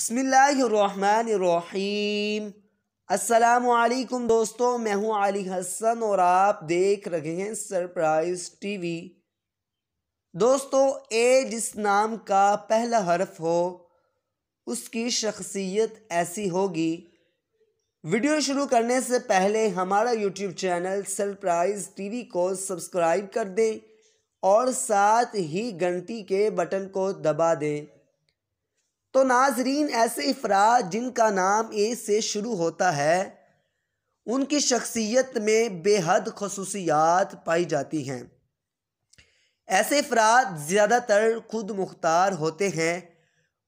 बसमीम असलकुम दोस्तों मैं हूं अली हसन और आप देख रहे हैं सरप्राइज टीवी दोस्तों ए जिस नाम का पहला हर्फ हो उसकी शख्सियत ऐसी होगी वीडियो शुरू करने से पहले हमारा यूट्यूब चैनल सरप्राइज टीवी को सब्सक्राइब कर दें और साथ ही घंटी के बटन को दबा दें तो नाजरीन ऐसे अफराद जिनका नाम ए से शुरू होता है उनकी शख्सियत में बेहद खसूसियात पाई जाती हैं ऐसे अफराद ज़्यादातर खुद मुख्तार होते हैं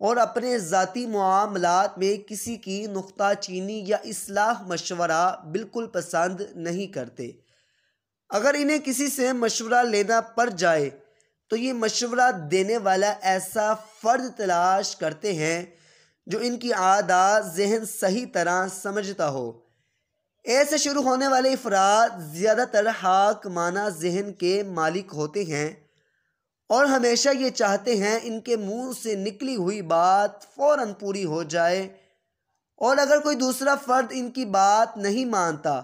और अपने ज़ाती मामलात में किसी की नुकता चीनी या असलाह मशवरा बिल्कुल पसंद नहीं करते अगर इन्हें किसी से मशवरा लेना पड़ जाए तो ये मशवरा देने वाला ऐसा फ़र्द तलाश करते हैं जो इनकी आदा जहन सही तरह समझता हो ऐसे शुरू होने वाले अफराद ज़्यादातर हाक माना जहन के मालिक होते हैं और हमेशा ये चाहते हैं इनके मुंह से निकली हुई बात फ़ौर पूरी हो जाए और अगर कोई दूसरा फ़र्द इनकी बात नहीं मानता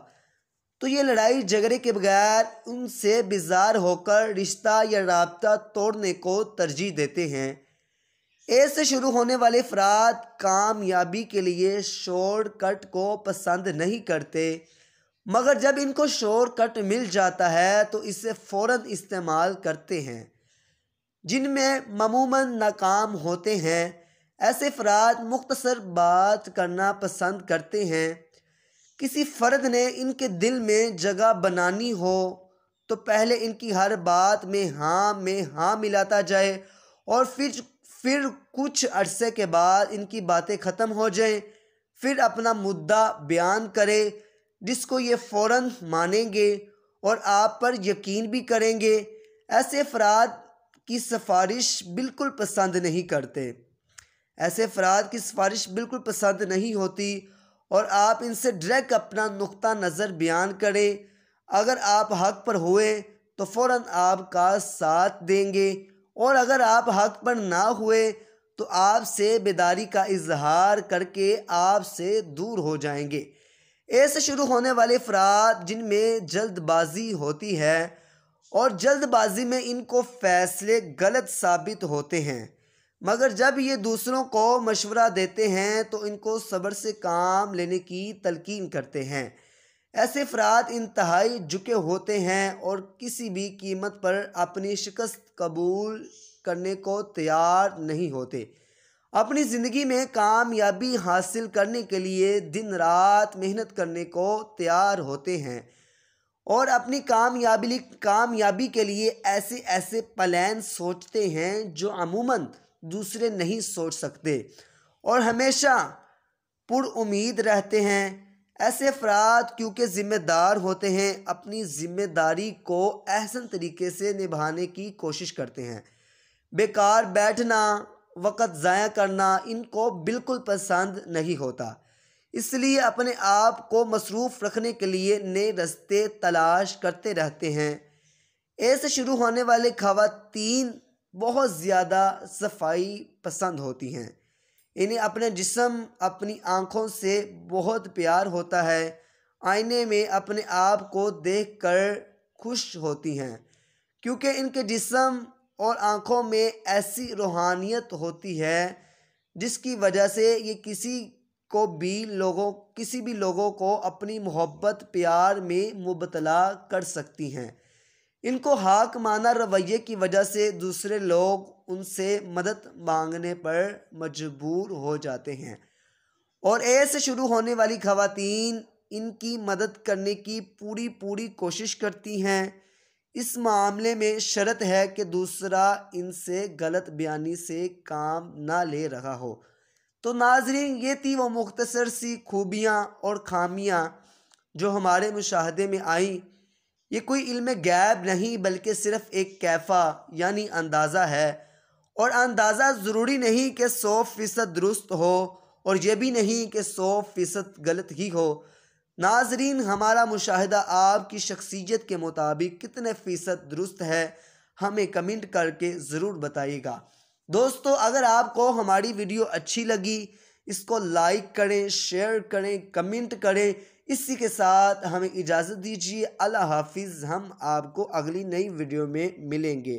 तो ये लड़ाई झगड़े के बगैर उनसे बेजार होकर रिश्ता या रबता तोड़ने को तरजीह देते हैं ऐसे शुरू होने वाले अफराद कामयाबी के लिए शोर कट को पसंद नहीं करते मगर जब इनको शोर कट मिल जाता है तो इसे फ़ौर इस्तेमाल करते हैं जिनमें ममूमन नाकाम होते हैं ऐसे अफराद मुख्तसर बात करना पसंद करते हैं किसी फ़र्द ने इनके दिल में जगह बनानी हो तो पहले इनकी हर बात में हाँ में हाँ मिलाता जाए और फिर फिर कुछ अरसे के बाद इनकी बातें ख़त्म हो जाएं फिर अपना मुद्दा बयान करें जिसको ये फ़ौर मानेंगे और आप पर यकीन भी करेंगे ऐसे अफराद की सिफारिश बिल्कुल पसंद नहीं करते ऐसे अफराद की सिफारिश बिल्कुल पसंद नहीं होती और आप इनसे डायरेक्ट अपना नुक़ नज़र बयान करें अगर आप हक पर हुए तो फ़ौर आपका साथ देंगे और अगर आप हक पर ना हुए तो आपसे बेदारी का इजहार करके आपसे दूर हो जाएंगे ऐसे शुरू होने वाले अफराद जिनमें जल्दबाजी होती है और जल्दबाजी में इनको फैसले गलत साबित होते हैं मगर जब ये दूसरों को मशवरा देते हैं तो इनको सब्र से काम लेने की तलकीन करते हैं ऐसे अफराद इंतहाई झुके होते हैं और किसी भी कीमत पर अपनी शिकस्त कबूल करने को तैयार नहीं होते अपनी ज़िंदगी में कामयाबी हासिल करने के लिए दिन रात मेहनत करने को तैयार होते हैं और अपनी कामयाबी कामयाबी के लिए ऐसे ऐसे प्लान सोचते हैं जो अमूमन दूसरे नहीं सोच सकते और हमेशा पुर उम्मीद रहते हैं ऐसे अफराद क्योंकि ज़िम्मेदार होते हैं अपनी ज़िम्मेदारी को अहसन तरीके से निभाने की कोशिश करते हैं बेकार बैठना वक़्त ज़ाया करना इनको बिल्कुल पसंद नहीं होता इसलिए अपने आप को मसरूफ़ रखने के लिए नए रस्ते तलाश करते रहते हैं ऐसे शुरू होने वाले खातन बहुत ज़्यादा सफाई पसंद होती हैं इन्हें अपने जिसम अपनी आँखों से बहुत प्यार होता है आईने में अपने आप को देख कर खुश होती हैं क्योंकि इनके जिसम और आँखों में ऐसी रूहानियत होती है जिसकी वजह से ये किसी को भी लोगों किसी भी लोगों को अपनी मोहब्बत प्यार में मुबतला कर सकती हैं इनको हाक माना रवैये की वजह से दूसरे लोग उनसे मदद मांगने पर मजबूर हो जाते हैं और ऐसे शुरू होने वाली खातन इनकी मदद करने की पूरी पूरी कोशिश करती हैं इस मामले में शर्त है कि दूसरा इनसे गलत बयानी से काम ना ले रहा हो तो नाजरीन ये थी वो मुख्तसर सी खूबियाँ और खामियाँ जो हमारे मुशाहदे में आई ये कोई इल्म गैब नहीं बल्कि सिर्फ़ एक कैफ़ा यानी अंदाज़ा है और अंदाज़ा ज़रूरी नहीं कि सौ फ़ीसद दुरुस्त हो और यह भी नहीं कि सौ फ़ीसद गलत ही हो नाजरीन हमारा मुशाहिदा आपकी शख्सियत के मुताबिक कितने फ़ीसद दुरुस्त है हमें कमेंट करके ज़रूर बताइएगा दोस्तों अगर आपको हमारी वीडियो अच्छी लगी इसको लाइक करें शेयर करें कमेंट करें इसी के साथ हमें इजाज़त दीजिए अल्लाह हाफिज़ हम आपको अगली नई वीडियो में मिलेंगे